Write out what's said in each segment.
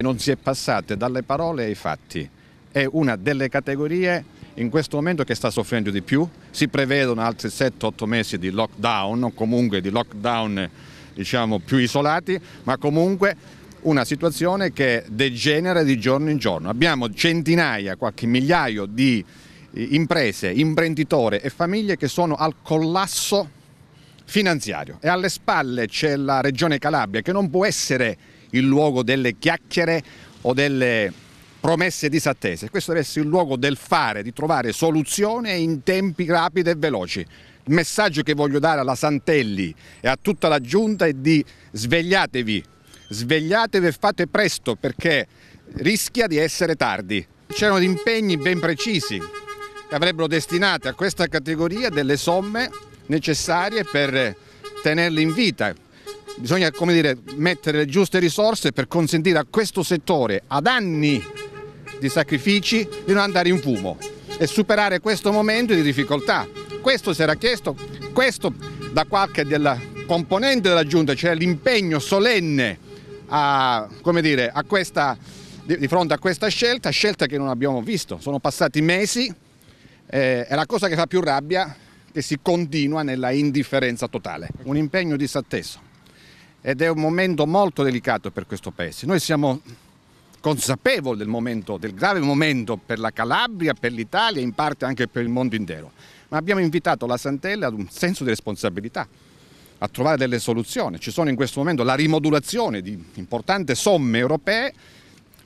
Non si è passate dalle parole ai fatti. È una delle categorie in questo momento che sta soffrendo di più. Si prevedono altri 7-8 mesi di lockdown, o comunque di lockdown diciamo, più isolati, ma comunque una situazione che degenera di giorno in giorno. Abbiamo centinaia, qualche migliaio di eh, imprese, imprenditori e famiglie che sono al collasso finanziario e alle spalle c'è la regione Calabria che non può essere il luogo delle chiacchiere o delle promesse disattese, questo deve essere il luogo del fare, di trovare soluzione in tempi rapidi e veloci. Il messaggio che voglio dare alla Santelli e a tutta la giunta è di svegliatevi, svegliatevi e fate presto perché rischia di essere tardi. C'erano impegni ben precisi che avrebbero destinato a questa categoria delle somme necessarie per tenerli in vita, bisogna come dire, mettere le giuste risorse per consentire a questo settore, ad anni di sacrifici, di non andare in fumo e superare questo momento di difficoltà. Questo si era chiesto, questo da qualche della componente della Giunta cioè l'impegno solenne a, dire, a questa, di fronte a questa scelta, scelta che non abbiamo visto. Sono passati mesi eh, e la cosa che fa più rabbia è che si continua nella indifferenza totale, un impegno disatteso ed è un momento molto delicato per questo Paese. Noi siamo consapevoli del, momento, del grave momento per la Calabria, per l'Italia e in parte anche per il mondo intero, ma abbiamo invitato la Santella ad un senso di responsabilità, a trovare delle soluzioni. Ci sono in questo momento la rimodulazione di importanti somme europee,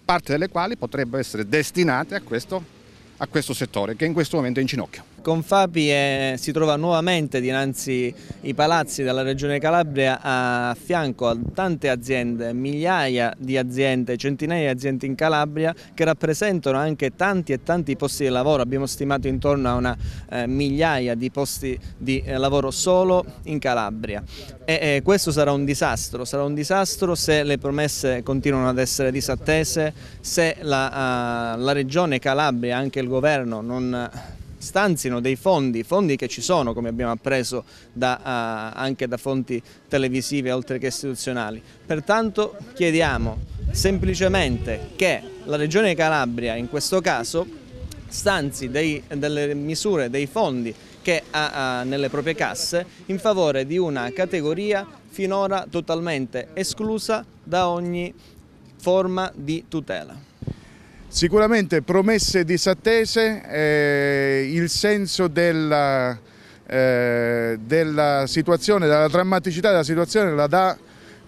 parte delle quali potrebbero essere destinate a questo a questo settore che in questo momento è in ginocchio. Confapi è, eh, si trova nuovamente dinanzi ai palazzi della Regione Calabria a fianco a tante aziende, migliaia di aziende, centinaia di aziende in Calabria che rappresentano anche tanti e tanti posti di lavoro, abbiamo stimato intorno a una eh, migliaia di posti di eh, lavoro solo in Calabria e eh, questo sarà un disastro, sarà un disastro se le promesse continuano ad essere disattese, se la, ah, la Regione Calabria, anche il governo non eh, stanzino dei fondi, fondi che ci sono come abbiamo appreso da, uh, anche da fonti televisive oltre che istituzionali. Pertanto chiediamo semplicemente che la Regione Calabria in questo caso stanzi dei, delle misure, dei fondi che ha uh, nelle proprie casse in favore di una categoria finora totalmente esclusa da ogni forma di tutela. Sicuramente promesse disattese, eh, il senso della, eh, della, situazione, della drammaticità della situazione la dà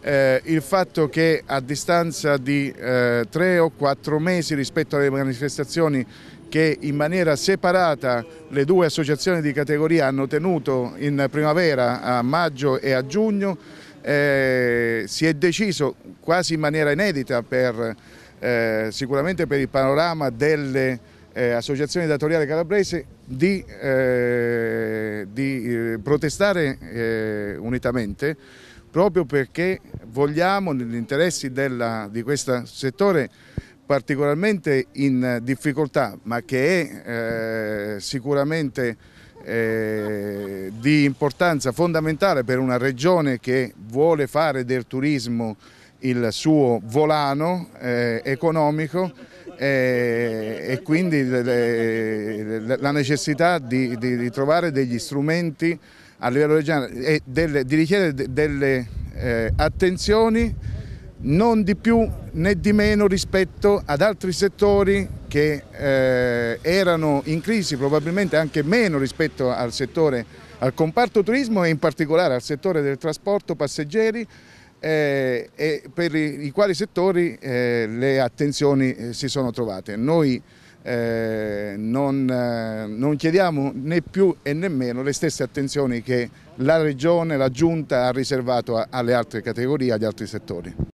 eh, il fatto che a distanza di eh, tre o quattro mesi rispetto alle manifestazioni che in maniera separata le due associazioni di categoria hanno tenuto in primavera, a maggio e a giugno, eh, si è deciso quasi in maniera inedita per eh, sicuramente per il panorama delle eh, associazioni datoriali calabrese di, eh, di eh, protestare eh, unitamente proprio perché vogliamo, negli interessi della, di questo settore particolarmente in difficoltà, ma che è eh, sicuramente eh, di importanza fondamentale per una regione che vuole fare del turismo il suo volano eh, economico eh, e quindi le, le, la necessità di, di, di, trovare degli strumenti a livello regionale e delle, di richiedere delle eh, attenzioni non di più né di meno rispetto ad altri settori che eh, erano in crisi, probabilmente anche meno rispetto al settore al comparto turismo e in particolare al settore del trasporto passeggeri eh, e per i, i quali settori eh, le attenzioni eh, si sono trovate. Noi eh, non, eh, non, chiediamo né più e nemmeno le stesse attenzioni che la Regione, la Giunta ha riservato alle altre categorie, agli altri settori.